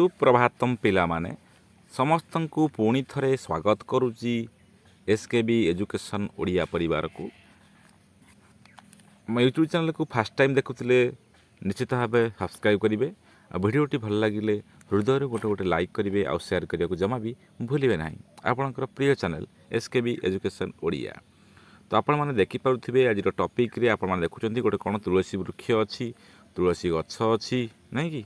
ସୁପ୍ରଭାତମ୍ ପିଲାମାନେ ସମସ୍ତଙ୍କୁ ପୁଣି ଥରେ ସ୍ୱାଗତ କରୁଛି S K B education Odia ପରିବାରକୁ ଆମ ୟୁଟ୍ୟୁବ୍ ଚ୍ୟାନେଲ୍କୁ ଫାର୍ଷ୍ଟ ଟାଇମ୍ ଦେଖୁଥିଲେ ନିଶ୍ଚିତ ଭାବେ ସବସ୍କ୍ରାଇବ୍ କରିବେ ଆଉ ଭିଡ଼ିଓଟି ଭଲ ଲାଗିଲେ ହୃଦୟରୁ ଗୋଟେ ଗୋଟେ ଲାଇକ୍ କରିବେ ଆଉ ସେୟାର କରିବାକୁ ଜମା ବି ଭୁଲିବେ ନାହିଁ ଆପଣଙ୍କର ପ୍ରିୟ channel S K B education Odia ତ ଆପଣମାନେ ଦେଖିପାରୁଥିବେ ଆଜିର ଟପିକ୍ରେ ଆପଣମାନେ ଦେଖୁଛନ୍ତି ଗୋଟେ କ'ଣ ତୁଳସୀ ବୃକ୍ଷ ଅଛି ତୁଳସୀ ଗଛ ଅଛି ନାହିଁ କି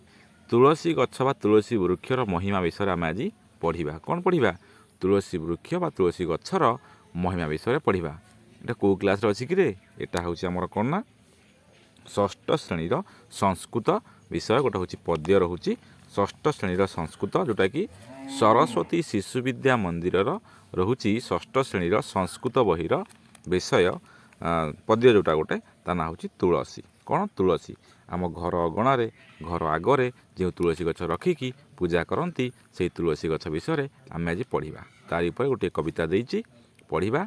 ତୁଳସୀ ଗଛ ବା ତୁଳସୀ ବୃକ୍ଷର ମହିମା ବିଷୟରେ ଆମେ ଆଜି ପଢ଼ିବା କ'ଣ ପଢ଼ିବା ତୁଳସୀ ବୃକ୍ଷ ବା ତୁଳସୀ ଗଛର ମହିମା ବିଷୟରେ ପଢ଼ିବା ଏଇଟା କେଉଁ କ୍ଲାସ୍ରେ ଅଛି କିରେ ଏଇଟା ହେଉଛି ଆମର କ'ଣ ନା ଷଷ୍ଠ ଶ୍ରେଣୀର ସଂସ୍କୃତ ବିଷୟ ଗୋଟେ ହେଉଛି ପଦ୍ୟ ରହୁଛି ଷଷ୍ଠ ଶ୍ରେଣୀର ସଂସ୍କୃତ ଯେଉଁଟାକି ସରସ୍ୱତୀ ଶିଶୁ ବିଦ୍ୟା ମନ୍ଦିରର ରହୁଛି ଷଷ୍ଠ ଶ୍ରେଣୀର ସଂସ୍କୃତ ବହିର ବିଷୟ ପଦ୍ୟ ଯେଉଁଟା ଗୋଟେ ତା ନାଁ ହେଉଛି ତୁଳସୀ କ'ଣ ତୁଳସୀ ଆମ ଘର ଅଗଣାରେ ଘର ଆଗରେ ଯେଉଁ ତୁଳସୀ ଗଛ ରଖିକି ପୂଜା କରନ୍ତି ସେହି ତୁଳସୀ ଗଛ ବିଷୟରେ ଆମେ ଆଜି ପଢ଼ିବା ତାରି ଉପରେ ଗୋଟିଏ କବିତା ଦେଇଛି ପଢ଼ିବା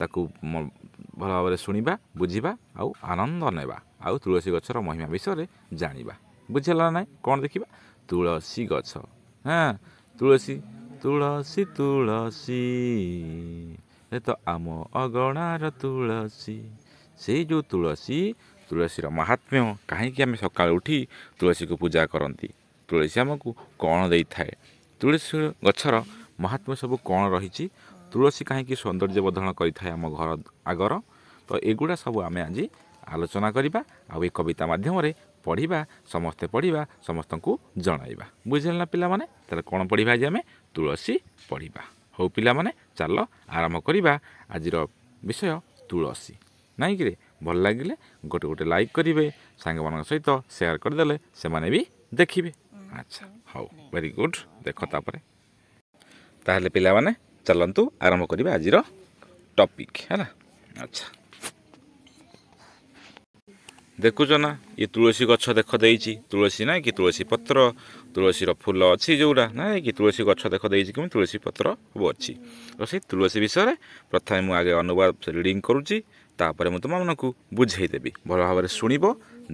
ତାକୁ ଭଲ ଭାବରେ ଶୁଣିବା ବୁଝିବା ଆଉ ଆନନ୍ଦ ନେବା ଆଉ ତୁଳସୀ ଗଛର ମହିମା ବିଷୟରେ ଜାଣିବା ବୁଝିଲା ନାହିଁ କ'ଣ ଦେଖିବା ତୁଳସୀ ଗଛ ହଁ ତୁଳସୀ ତୁଳସୀ ତୁଳସୀ ଏ ତ ଆମ ଅଗଣାର ତୁଳସୀ ସେଇ ଯେଉଁ ତୁଳସୀ ତୁଳସୀର ମହାତ୍ମ୍ୟ କାହିଁକି ଆମେ ସକାଳୁ ଉଠି ତୁଳସୀକୁ ପୂଜା କରନ୍ତି ତୁଳସୀ ଆମକୁ କ'ଣ ଦେଇଥାଏ ତୁଳସୀ ଗଛର ମହାତ୍ମ୍ୟ ସବୁ କ'ଣ ରହିଛି ତୁଳସୀ କାହିଁକି ସୌନ୍ଦର୍ଯ୍ୟ ବର୍ଦ୍ଧନ କରିଥାଏ ଆମ ଘର ଆଗର ତ ଏଗୁଡ଼ା ସବୁ ଆମେ ଆଜି ଆଲୋଚନା କରିବା ଆଉ ଏ କବିତା ମାଧ୍ୟମରେ ପଢ଼ିବା ସମସ୍ତେ ପଢ଼ିବା ସମସ୍ତଙ୍କୁ ଜଣାଇବା ବୁଝିଲେ ନା ପିଲାମାନେ ତାହେଲେ କ'ଣ ପଢ଼ିବା ଆଜି ଆମେ ତୁଳସୀ ପଢ଼ିବା ହଉ ପିଲାମାନେ ଚାଲ ଆରମ୍ଭ କରିବା ଆଜିର ବିଷୟ ତୁଳସୀ ନାହିଁକିରେ ଭଲ ଲାଗିଲେ ଗୋଟେ ଗୋଟେ ଲାଇକ୍ କରିବେ ସାଙ୍ଗମାନଙ୍କ ସହିତ ସେୟାର କରିଦେଲେ ସେମାନେ ବି ଦେଖିବେ ଆଚ୍ଛା ହଉ ଭେରି ଗୁଡ଼୍ ଦେଖ ତାପରେ ତାହେଲେ ପିଲାମାନେ ଚାଲନ୍ତୁ ଆରମ୍ଭ କରିବେ ଆଜିର ଟପିକ୍ ହେଲା ଆଚ୍ଛା ଦେଖୁଛ ନା ଇଏ ତୁଳସୀ ଗଛ ଦେଖ ଦେଇଛି ତୁଳସୀ ନାହିଁ କି ତୁଳସୀ ପତ୍ର ତୁଳସୀର ଫୁଲ ଅଛି ଯେଉଁଟା ନାହିଁ କି ତୁଳସୀ ଗଛ ଦେଖ ଦେଇଛି କେମିତି ତୁଳସୀ ପତ୍ର ସବୁ ଅଛି ତ ସେଇ ତୁଳସୀ ବିଷୟରେ ପ୍ରଥମେ ମୁଁ ଆଗେ ଅନୁବାଦ ରିଡ଼ିଂ କରୁଛି ତାପରେ ମୁଁ ତୁମମାନଙ୍କୁ ବୁଝାଇଦେବି ଭଲ ଭାବରେ ଶୁଣିବ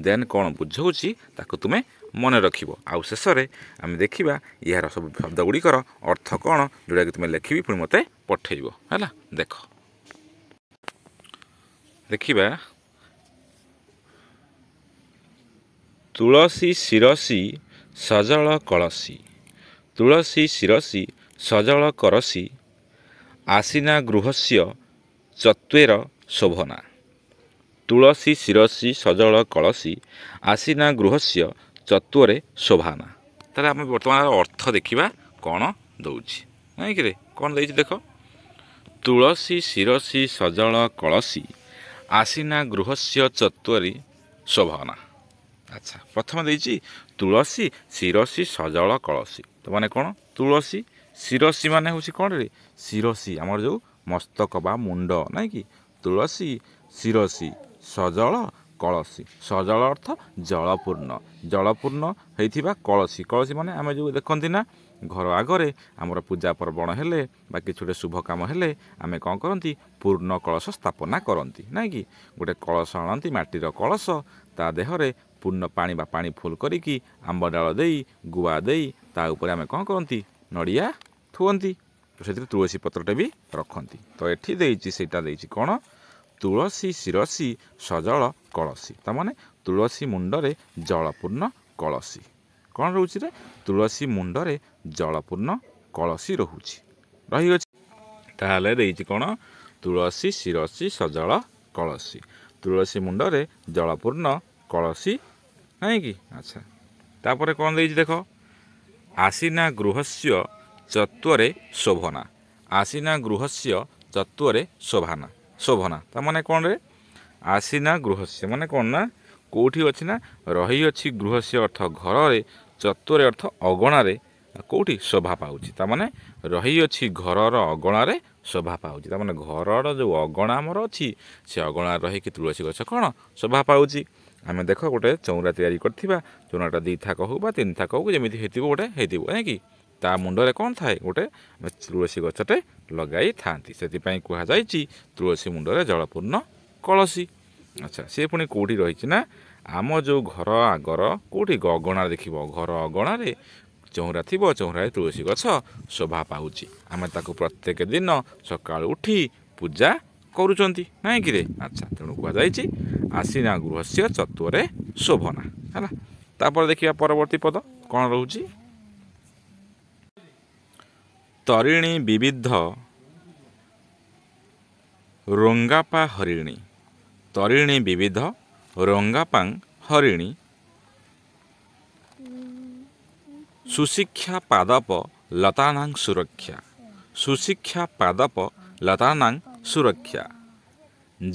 ଦେନ୍ କ'ଣ ବୁଝାଉଛି ତାକୁ ତୁମେ ମନେ ରଖିବ ଆଉ ଶେଷରେ ଆମେ ଦେଖିବା ଏହାର ସବୁ ଶବ୍ଦ ଗୁଡ଼ିକର ଅର୍ଥ କ'ଣ ଯେଉଁଟାକି ତୁମେ ଲେଖିବି ପୁଣି ମୋତେ ପଠାଇବ ହେଲା ଦେଖ ଦେଖିବା ତୁଳସୀ ଶିରସି ସଜଳ କଳସୀ ତୁଳସୀ ଶିରସି ସଜଳ କରସି ଆସିନା ଗୃହସ୍ୟ ଚତ୍ୱେର ଶୋଭନା ତୁଳସୀ ଶିରସୀ ସଜଳ କଳସୀ ଆସିନା ଗୃହସ୍ୟ ଚତୁରେ ଶୋଭାନା ତାହେଲେ ଆମେ ବର୍ତ୍ତମାନର ଅର୍ଥ ଦେଖିବା କ'ଣ ଦେଉଛି କାହିଁକିରେ କ'ଣ ଦେଇଛି ଦେଖ ତୁଳସୀ ଶିରସୀ ସଜଳ କଳସୀ ଆସିନା ଗୃହସ୍ୟ ଚତୁରୀ ଶୋଭନା ଆଚ୍ଛା ପ୍ରଥମେ ଦେଇଛି ତୁଳସୀ ଶିରସୀ ସଜଳ କଳସୀ ତ ମାନେ କ'ଣ ତୁଳସୀ ଶିରସୀ ମାନେ ହେଉଛି କ'ଣରେ ରେ ଆମର ଯେଉଁ ମସ୍ତକ ବା ମୁଣ୍ଡ ନାଇଁ କି ତୁଳସୀ ଶିରସୀ ସଜଳ କଳସୀ ସଜଳ ଅର୍ଥ ଜଳପୂର୍ଣ୍ଣ ଜଳପୂର୍ଣ୍ଣ ହେଇଥିବା କଳସୀ କଳସୀ ମାନେ ଆମେ ଯେଉଁ ଦେଖନ୍ତି ନା ଘର ଆଗରେ ଆମର ପୂଜା ପର୍ବଣ ହେଲେ ବା କିଛି ଗୋଟେ ଶୁଭ କାମ ହେଲେ ଆମେ କ'ଣ କରନ୍ତି ପୂର୍ଣ୍ଣ କଳସ ସ୍ଥାପନା କରନ୍ତି ନାଇଁ କି ଗୋଟେ କଳସ ଆଣନ୍ତି ମାଟିର କଳସ ତା ଦେହରେ ପୂର୍ଣ୍ଣ ପାଣି ବା ପାଣି ଫୁଲ୍ କରିକି ଆମ୍ବ ଡାଳ ଦେଇ ଗୁଆ ଦେଇ ତା ଉପରେ ଆମେ କ'ଣ କରନ୍ତି ନଡ଼ିଆ ଥୁଅନ୍ତି ସେଥିରେ ତୁଳସୀ ପତ୍ରଟେ ବି ରଖନ୍ତି ତ ଏଠି ଦେଇଛି ସେଇଟା ଦେଇଛି କ'ଣ ତୁଳସୀ ଶିରସୀ ସଜଳ କଳସୀ ତାମାନେ ତୁଳସୀ ମୁଣ୍ଡରେ ଜଳପୂର୍ଣ୍ଣ କଳସୀ କ'ଣ ରହୁଛି ରେ ତୁଳସୀ ମୁଣ୍ଡରେ ଜଳପୂର୍ଣ୍ଣ କଳସୀ ରହୁଛି ରହିଅଛି ତାହେଲେ ଦେଇଛି କ'ଣ ତୁଳସୀ ଶିରସୀ ସଜଳ କଳସୀ ତୁଳସୀ ମୁଣ୍ଡରେ ଜଳପୂର୍ଣ୍ଣ କଳସୀ ନାହିଁ ଆଚ୍ଛା ତାପରେ କ'ଣ ଦେଇଛି ଦେଖ ଆସିନା ଗୃହସ୍ୟ ଚତ୍ୱରେ ଶୋଭନା ଆସିନା ଗୃହସ୍ୟ ଚତ୍ୱରେ ଶୋଭାନା ଶୋଭନା ତାମାନେ କ'ଣରେ ଆସିନା ଗୃହସ୍ୟ ମାନେ କ'ଣ ନା କେଉଁଠି ଅଛି ନା ରହିଅଛି ଗୃହସ୍ୟ ଅର୍ଥ ଘରରେ ଚତୁରେ ଅର୍ଥ ଅଗଣାରେ କେଉଁଠି ଶୋଭା ପାଉଛି ତାମାନେ ରହିଅଛି ଘରର ଅଗଣାରେ ଶୋଭା ପାଉଛି ତାମାନେ ଘରର ଯେଉଁ ଅଗଣା ଆମର ଅଛି ସେ ଅଗଣାରେ ରହିକି ତୁଳସୀ ଗଛ କ'ଣ ଶୋଭା ପାଉଛି ଆମେ ଦେଖ ଗୋଟେ ଚଉରା ତିଆରି କରିଥିବା ଚଉରାଟା ଦୁଇ ଥାକ ହେଉ ବା ତିନି ଥାକ ହେଉ ଯେମିତି ହେଇଥିବ ଗୋଟେ ହେଇଥିବ ନାଇଁକି ତା ମୁଣ୍ଡରେ କ'ଣ ଥାଏ ଗୋଟେ ତୁଳସୀ ଗଛଟେ ଲଗାଇଥାନ୍ତି ସେଥିପାଇଁ କୁହାଯାଇଛି ତୁଳସୀ ମୁଣ୍ଡରେ ଜଳପୂର୍ଣ୍ଣ କଳସୀ ଆଚ୍ଛା ସିଏ ପୁଣି କେଉଁଠି ରହିଛି ନା ଆମ ଯେଉଁ ଘର ଆଗର କେଉଁଠି ଅଗଣା ଦେଖିବ ଘର ଅଗଣାରେ ଚଉରା ଥିବ ଚଉରାରେ ତୁଳସୀ ଗଛ ଶୋଭା ପାଉଛି ଆମେ ତାକୁ ପ୍ରତ୍ୟେକ ଦିନ ସକାଳୁ ଉଠି ପୂଜା କରୁଛନ୍ତି ନାହିଁ କିରେ ଆଚ୍ଛା ତେଣୁ କୁହାଯାଇଛି ଆସିନା ଗୃହସ୍ୟ ଚତ୍ଵରେ ଶୋଭନା ହେଲା ତାପରେ ଦେଖିବା ପରବର୍ତ୍ତୀ ପଦ କ'ଣ ରହୁଛି ତରିଣୀ ବିବିଧ ରୋଙ୍ଗାପା ହରିଣୀ ତରିଣୀ ବିବିଧ ରୋଙ୍ଗାପାଂ ହରିଣୀ ସୁଶିକ୍ଷା ପାଦପ ଲତାନାଂ ସୁରକ୍ଷା ସୁଶିକ୍ଷା ପାଦପ ଲତାନାଂ ସୁରକ୍ଷା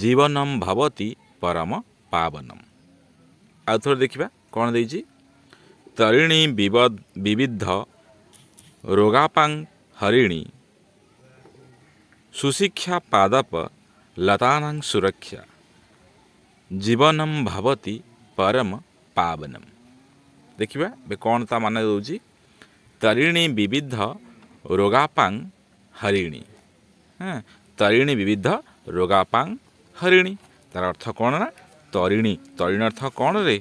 ଜୀବନମ୍ ଭବତି ପରମ ପାବନମ୍ ଆଉ ଥରେ ଦେଖିବା କ'ଣ ଦେଇଛି ତରିଣୀ ବିବିଧ ରୋଗାପାଂ हरिणी सुशिक्षा पादप लता सुरक्षा जीवनम भवती परम पावनम कौन ता मान दूँ तरिणी विविध रोगापांग हरिणी तरिणी विविध रोगापांग हरिणी तार अर्थ कौन ना तरिणी तरिणी अर्थ कौन रे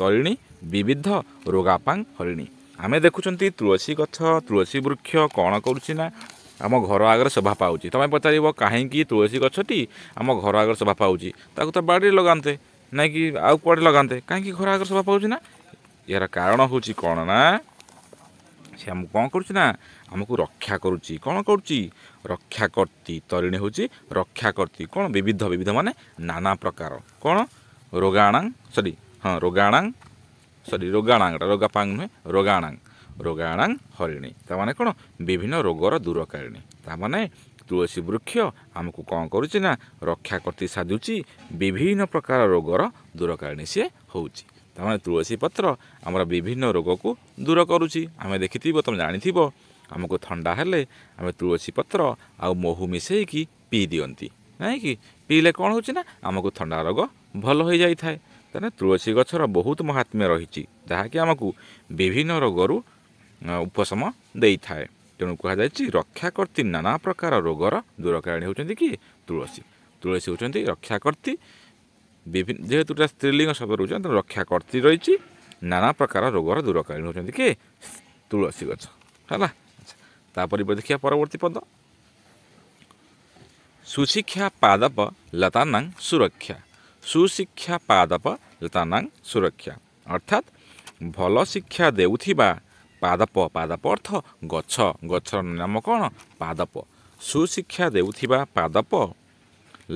तरिणी विविध रोगापांग हरिणी ଆମେ ଦେଖୁଛନ୍ତି ତୁଳସୀ ଗଛ ତୁଳସୀ ବୃକ୍ଷ କ'ଣ କରୁଛି ନା ଆମ ଘର ଆଗରେ ଶୋଭା ପାଉଛି ତୁମେ ପଚାରିବ କାହିଁକି ତୁଳସୀ ଗଛଟି ଆମ ଘର ଆଗରେ ଶୋଭା ପାଉଛି ତାକୁ ତ ବାଡ଼ିରେ ଲଗାନ୍ତେ ନାଇଁକି ଆଉ କୁଆଡ଼େ ଲଗାନ୍ତେ କାହିଁକି ଘର ଆଗରେ ଶୋଭା ପାଉଛି ନା ଏହାର କାରଣ ହେଉଛି କ'ଣ ନା ସେ ଆମକୁ କ'ଣ କରୁଛି ନା ଆମକୁ ରକ୍ଷା କରୁଛି କ'ଣ କରୁଛି ରକ୍ଷାକର୍ତ୍ତୀ ତରିଣୀ ହେଉଛି ରକ୍ଷାକର୍ତ୍ତୀ କ'ଣ ବିବିଧ ବିବିଧ ମାନେ ନାନା ପ୍ରକାର କ'ଣ ରୋଗାଣାଂ ସରି ହଁ ରୋଗାଣାଂ ସରି ରୋଗାଣାଙ୍ଗଟା ରୋଗାପାଙ୍ଗ ନୁହେଁ ରୋଗାଣାଙ୍ଗ ରୋଗାଣାଙ୍ଗ ହରିଣୀ ତାମାନେ କ'ଣ ବିଭିନ୍ନ ରୋଗର ଦୂରକାରିଣୀ ତାମାନେ ତୁଳସୀ ବୃକ୍ଷ ଆମକୁ କ'ଣ କରୁଛି ନା ରକ୍ଷା କର୍ତ୍ତି ସାଜୁଛି ବିଭିନ୍ନ ପ୍ରକାର ରୋଗର ଦୂରକାରିଣୀ ସିଏ ହେଉଛି ତାମାନେ ତୁଳସୀ ପତ୍ର ଆମର ବିଭିନ୍ନ ରୋଗକୁ ଦୂର କରୁଛି ଆମେ ଦେଖିଥିବ ତୁମେ ଜାଣିଥିବ ଆମକୁ ଥଣ୍ଡା ହେଲେ ଆମେ ତୁଳସୀ ପତ୍ର ଆଉ ମହୁ ମିଶାଇକି ପିଇ ଦିଅନ୍ତି ନାଇଁ କି ପିଇଲେ କ'ଣ ହେଉଛି ନା ଆମକୁ ଥଣ୍ଡା ରୋଗ ଭଲ ହୋଇଯାଇଥାଏ ତେଣୁ ତୁଳସୀ ଗଛର ବହୁତ ମହାତ୍ମ୍ୟ ରହିଛି ଯାହାକି ଆମକୁ ବିଭିନ୍ନ ରୋଗରୁ ଉପଶମ ଦେଇଥାଏ ତେଣୁ କୁହାଯାଇଛି ରକ୍ଷା ରକ୍ଷାକର୍ତ୍ତୀ ନାନା ପ୍ରକାର ରୋଗର ଦୂରକାରିଣୀ ହେଉଛନ୍ତି କି ତୁଳସୀ ତୁଳସୀ ହେଉଛନ୍ତି ରକ୍ଷା କର୍ତ୍ତୀ ବିଭିନ୍ନ ଯେହେତୁ ଏଇଟା ସ୍ତ୍ରୀଲିଙ୍ଗ ଶବ୍ଦ ରହୁଛନ୍ତି ତେଣୁ ରକ୍ଷା ରକ୍ଷାକର୍ତ୍ତୀ ରହିଛି ନାନା ପ୍ରକାର ରୋଗର ଦୂରକାରିଣୀ ହେଉଛନ୍ତି କି ତୁଳସୀ ଗଛ ହେଲା ଆଚ୍ଛା ତାପରେ ଦେଖିବା ପରବର୍ତ୍ତୀ ପଦ ସୁଶିକ୍ଷା ପାଦପ ଲତାନାଂ ସୁରକ୍ଷା ସୁଶିକ୍ଷା ପାଦପ ଯଥାନାଂ ସୁରକ୍ଷା ଅର୍ଥାତ୍ ଭଲ ଶିକ୍ଷା ଦେଉଥିବା ପାଦପ ପାଦପ ଅର୍ଥ ଗଛ ଗଛର ନାମ କ'ଣ ପାଦପ ସୁଶିକ୍ଷା ଦେଉଥିବା ପାଦପ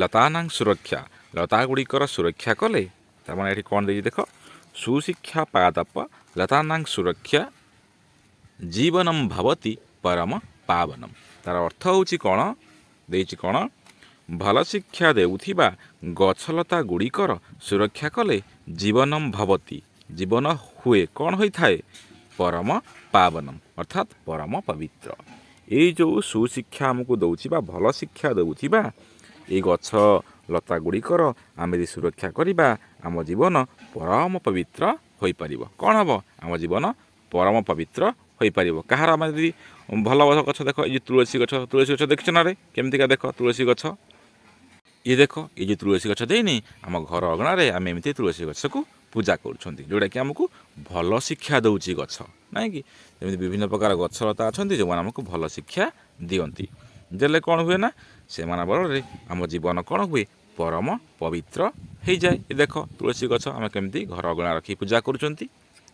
ଲତାନାଂ ସୁରକ୍ଷା ଲତାଗୁଡ଼ିକର ସୁରକ୍ଷା କଲେ ତାମାନେ ଏଠି କ'ଣ ଦେଇଛି ଦେଖ ସୁଶିକ୍ଷା ପାଦପ ଲତାନାଂ ସୁରକ୍ଷା ଜୀବନମ୍ ଭବତି ପରମ ପାବନମ୍ ତାର ଅର୍ଥ ହେଉଛି କ'ଣ ଦେଇଛି କ'ଣ ଭଲ ଶିକ୍ଷା ଦେଉଥିବା ଗଛଲତା ଗୁଡ଼ିକର ସୁରକ୍ଷା କଲେ ଜୀବନ ଭବତୀ ଜୀବନ ହୁଏ କ'ଣ ହୋଇଥାଏ ପରମ ପାବନମ ଅର୍ଥାତ୍ ପରମ ପବିତ୍ର ଏଇ ଯେଉଁ ସୁଶିକ୍ଷା ଆମକୁ ଦେଉଛି ବା ଭଲ ଶିକ୍ଷା ଦେଉଥିବା ଏଇ ଗଛ ଗୁଡ଼ିକର ଆମେ ଯଦି ସୁରକ୍ଷା କରିବା ଆମ ଜୀବନ ପରମ ପବିତ୍ର ହୋଇପାରିବ କ'ଣ ହେବ ଆମ ଜୀବନ ପରମ ପବିତ୍ର ହୋଇପାରିବ କାହାର ଆମେ ଯଦି ଭଲ ଗଛ ଦେଖ ଏଇ ଯେଉଁ ତୁଳସୀ ଗଛ ତୁଳସୀ ଗଛ ଦେଖିଛ ନା ରେ କେମିତିକା ଦେଖ ତୁଳସୀ ଗଛ ଇଏ ଦେଖ ଏଇ ଯେଉଁ ତୁଳସୀ ଗଛ ଦେଇନି ଆମ ଘର ଅଗଣାରେ ଆମେ ଏମିତି ତୁଳସୀ ଗଛକୁ ପୂଜା କରୁଛନ୍ତି ଯେଉଁଟାକି ଆମକୁ ଭଲ ଶିକ୍ଷା ଦେଉଛି ଗଛ ନାହିଁ କି ଯେମିତି ବିଭିନ୍ନ ପ୍ରକାର ଗଛଲତା ଅଛନ୍ତି ଯେଉଁମାନେ ଆମକୁ ଭଲ ଶିକ୍ଷା ଦିଅନ୍ତି ଦେଲେ କ'ଣ ହୁଏ ନା ସେମାନଙ୍କ ବଳରେ ଆମ ଜୀବନ କ'ଣ ହୁଏ ପରମ ପବିତ୍ର ହେଇଯାଏ ଦେଖ ତୁଳସୀ ଗଛ ଆମେ କେମିତି ଘର ଅଗଣା ରଖି ପୂଜା କରୁଛନ୍ତି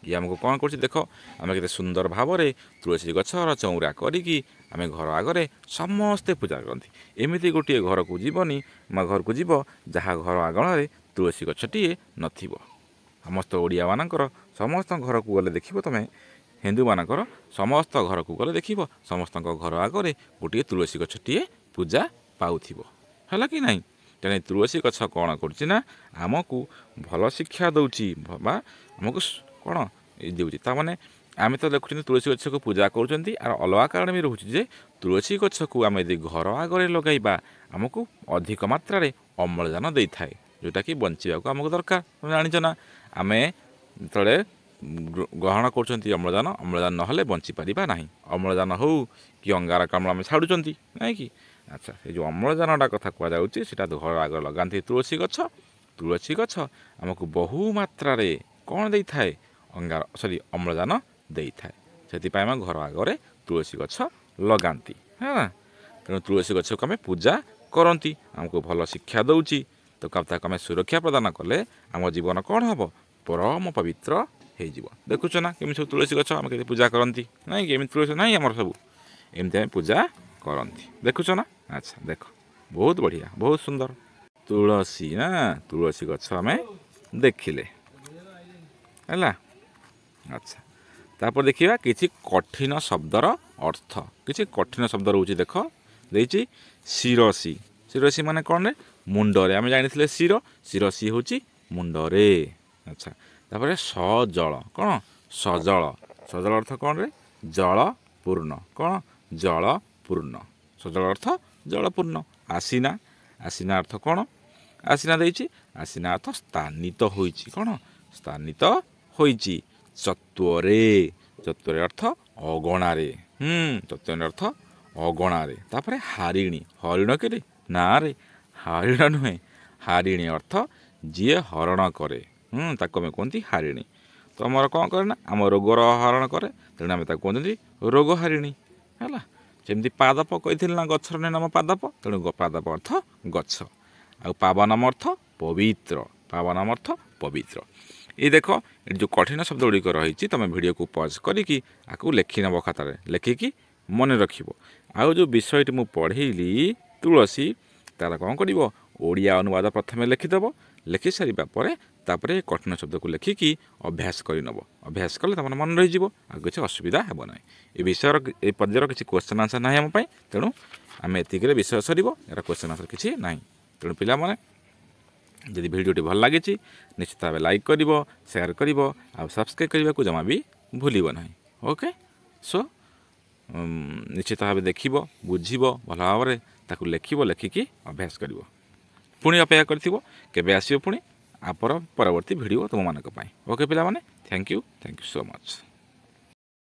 ଇଏ ଆମକୁ କ'ଣ କରୁଛି ଦେଖ ଆମେ କେତେ ସୁନ୍ଦର ଭାବରେ ତୁଳସୀ ଗଛର ଚଉରା କରିକି ଆମେ ଘର ଆଗରେ ସମସ୍ତେ ପୂଜା କରନ୍ତି ଏମିତି ଗୋଟିଏ ଘରକୁ ଯିବନି ମା ଘରକୁ ଯିବ ଯାହା ଘର ଆଗଣରେ ତୁଳସୀ ଗଛଟିଏ ନଥିବ ସମସ୍ତ ଓଡ଼ିଆମାନଙ୍କର ସମସ୍ତଙ୍କ ଘରକୁ ଗଲେ ଦେଖିବ ତୁମେ ହିନ୍ଦୁମାନଙ୍କର ସମସ୍ତ ଘରକୁ ଗଲେ ଦେଖିବ ସମସ୍ତଙ୍କ ଘର ଆଗରେ ଗୋଟିଏ ତୁଳସୀ ଗଛଟିଏ ପୂଜା ପାଉଥିବ ହେଲା କି ନାହିଁ ତେଣୁ ତୁଳସୀ ଗଛ କ'ଣ କରୁଛି ନା ଆମକୁ ଭଲ ଶିକ୍ଷା ଦେଉଛି ବା ଆମକୁ କ'ଣ ଦେଉଛି ତାମାନେ ଆମେ ତ ଦେଖୁଛନ୍ତି ତୁଳସୀ ଗଛକୁ ପୂଜା କରୁଛନ୍ତି ଆଉ ଅଲଗା କାରଣ ବି ରହୁଛି ଯେ ତୁଳସୀ ଗଛକୁ ଆମେ ଯଦି ଘର ଆଗରେ ଲଗାଇବା ଆମକୁ ଅଧିକ ମାତ୍ରାରେ ଅମ୍ଳଜାନ ଦେଇଥାଏ ଯେଉଁଟାକି ବଞ୍ଚିବାକୁ ଆମକୁ ଦରକାର ତୁମେ ଜାଣିଛ ନା ଆମେ ଯେତେବେଳେ ଗ୍ରହଣ କରୁଛନ୍ତି ଅମ୍ଳଜାନ ଅମ୍ଳଜାନ ନହେଲେ ବଞ୍ଚିପାରିବା ନାହିଁ ଅମ୍ଳଜାନ ହେଉ କି ଅଙ୍ଗାରକାମ୍ଳ ଆମେ ଛାଡ଼ୁଛନ୍ତି ନାହିଁ କି ଆଚ୍ଛା ସେ ଯେଉଁ ଅମ୍ଳଜାନଟା କଥା କୁହାଯାଉଛି ସେଇଟା ଘର ଆଗରେ ଲଗାନ୍ତି ତୁଳସୀ ଗଛ ତୁଳସୀ ଗଛ ଆମକୁ ବହୁ ମାତ୍ରାରେ କ'ଣ ଦେଇଥାଏ ଅଙ୍ଗାର ସରି ଅମ୍ଳଜାନ ଦେଇଥାଏ ସେଥିପାଇଁ ଆମେ ଘର ଆଗରେ ତୁଳସୀ ଗଛ ଲଗାନ୍ତି ହେଲା ତେଣୁ ତୁଳସୀ ଗଛକୁ ଆମେ ପୂଜା କରନ୍ତି ଆମକୁ ଭଲ ଶିକ୍ଷା ଦେଉଛି ତ ତାକୁ ଆମେ ସୁରକ୍ଷା ପ୍ରଦାନ କଲେ ଆମ ଜୀବନ କ'ଣ ହେବ ପରମ ପବିତ୍ର ହେଇଯିବ ଦେଖୁଛ ନା କେମିତି ସବୁ ତୁଳସୀ ଗଛ ଆମେ କେତେ ପୂଜା କରନ୍ତି ନାଇଁ କି ଏମିତି ତୁଳସୀ ନାହିଁ ଆମର ସବୁ ଏମିତି ଆମେ ପୂଜା କରନ୍ତି ଦେଖୁଛ ନା ଆଚ୍ଛା ଦେଖ ବହୁତ ବଢ଼ିଆ ବହୁତ ସୁନ୍ଦର ତୁଳସୀ ନା ତୁଳସୀ ଗଛ ଆମେ ଦେଖିଲେ ହେଲା ଆଚ୍ଛା ତାପରେ ଦେଖିବା କିଛି କଠିନ ଶବ୍ଦର ଅର୍ଥ କିଛି କଠିନ ଶବ୍ଦ ରହୁଛି ଦେଖ ଦେଇଛି ଶିରସି ଶିରସି ମାନେ କ'ଣ ରେ ମୁଣ୍ଡରେ ଆମେ ଜାଣିଥିଲେ ଶିର ଶିରସି ହେଉଛି ମୁଣ୍ଡରେ ଆଚ୍ଛା ତାପରେ ସଜଳ କ'ଣ ସଜଳ ସଜଳ ଅର୍ଥ କ'ଣ ରେ ଜଳ ପୂର୍ଣ୍ଣ କ'ଣ ଜଳ ପୂର୍ଣ୍ଣ ସଜଳ ଅର୍ଥ ଜଳପୂର୍ଣ୍ଣ ଆସିନା ଆସିନା ଅର୍ଥ କ'ଣ ଆସିନା ଦେଇଛି ଆସିନା ଅର୍ଥ ସ୍ଥାନିତ ହୋଇଛି କ'ଣ ସ୍ଥାନିତ ହୋଇଛି চত্বরে চত্বরে অর্থ অগণারে হুম চত্বরে অর্থ অগণারে তারপরে হারিণী হরিণ কেলে না রে হারিণ নুহেঁ হারিণী অর্থ যিয়ে হরণ করে হুম তাকে আমি কুহতি হারিণী তো আমার କ'ଣ କରେ ନା ଆମ ରୋଗର ହରଣ କରେ ତେଣୁ ଆମେ ତାକୁ କୁହନ୍ତି ରୋଗହାରିଣୀ ହେଲା ଯେମିତି ପାଦପ କହିଥିଲି ନା ଗଛର ନାମ ପାଦପ ତେଣୁ ପାଦପ ଅର୍ଥ ଗଛ ଆଉ ପାବନାମ ଅର୍ଥ ପବିତ୍ର ପାବନାମ ଅର୍ଥ ପବିତ୍ର ଏ ଦେଖ ଏଠି ଯେଉଁ କଠିନ ଶବ୍ଦ ଗୁଡ଼ିକ ରହିଛି ତୁମେ ଭିଡ଼ିଓକୁ ପଜ୍ କରିକି ଆକୁ ଲେଖିନେବ ଖାତାରେ ଲେଖିକି ମନେ ରଖିବ ଆଉ ଯେଉଁ ବିଷୟଟି ମୁଁ ପଢ଼େଇଲି ତୁଳସୀ ତା'ର କ'ଣ କରିବ ଓଡ଼ିଆ ଅନୁବାଦ ପ୍ରଥମେ ଲେଖିଦେବ ଲେଖିସାରିବା ପରେ ତାପରେ କଠିନ ଶବ୍ଦକୁ ଲେଖିକି ଅଭ୍ୟାସ କରିନେବ ଅଭ୍ୟାସ କଲେ ତୁମର ମନେ ରହିଯିବ ଆଉ କିଛି ଅସୁବିଧା ହେବ ନାହିଁ ଏ ବିଷୟର ଏ ପଦ୍ୟର କିଛି କ୍ୱେଶ୍ଚନ୍ ଆନ୍ସର୍ ନାହିଁ ଆମ ପାଇଁ ତେଣୁ ଆମେ ଏତିକିରେ ବିଷୟ ସରିବ ଏହାର କ୍ୱେଶ୍ଚନ୍ ଆନ୍ସର୍ କିଛି ନାହିଁ ତେଣୁ ପିଲାମାନେ ଯଦି ଭିଡ଼ିଓଟି ଭଲ ଲାଗିଛି ନିଶ୍ଚିତ ଭାବେ ଲାଇକ୍ କରିବ ସେୟାର କରିବ ଆଉ ସବସ୍କ୍ରାଇବ୍ କରିବାକୁ ଜମା ବି ଭୁଲିବ ନାହିଁ ଓକେ ସୋ ନିଶ୍ଚିତ ଭାବେ ଦେଖିବ ବୁଝିବ ଭଲ ଭାବରେ ତାକୁ ଲେଖିବ ଲେଖିକି ଅଭ୍ୟାସ କରିବ ପୁଣି ଅପେକ୍ଷା କରିଥିବ କେବେ ଆସିବ ପୁଣି ଆପର ପରବର୍ତ୍ତୀ ଭିଡ଼ିଓ ତୁମମାନଙ୍କ ପାଇଁ ଓକେ ପିଲାମାନେ thank you thank you so much